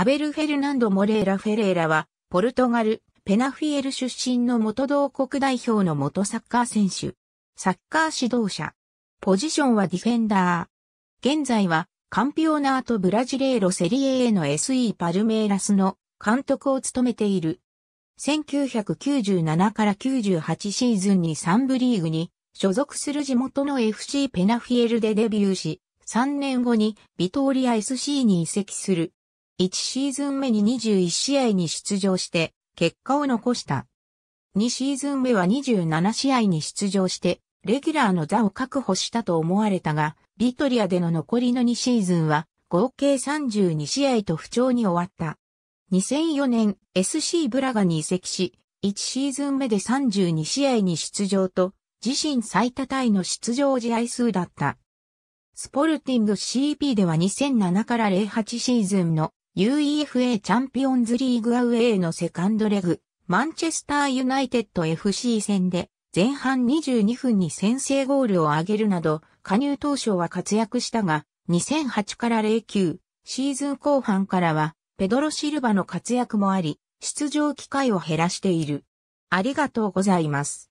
アベル・フェルナンド・モレーラ・フェレーラは、ポルトガル、ペナフィエル出身の元同国代表の元サッカー選手。サッカー指導者。ポジションはディフェンダー。現在は、カンピオナート・ブラジレーロ・セリエ A の SE パルメイラスの監督を務めている。1997から98シーズンに3部リーグに所属する地元の FC ペナフィエルでデビューし、3年後にビトーリア SC に移籍する。1シーズン目に21試合に出場して、結果を残した。2シーズン目は27試合に出場して、レギュラーの座を確保したと思われたが、ビトリアでの残りの2シーズンは、合計32試合と不調に終わった。2004年 SC ブラガに移籍し、1シーズン目で32試合に出場と、自身最多タイの出場試合数だった。スポルティング CP では2007から08シーズンの UEFA チャンピオンズリーグアウェイのセカンドレグ、マンチェスターユナイテッド FC 戦で、前半22分に先制ゴールを挙げるなど、加入当初は活躍したが、2008から09、シーズン後半からは、ペドロシルバの活躍もあり、出場機会を減らしている。ありがとうございます。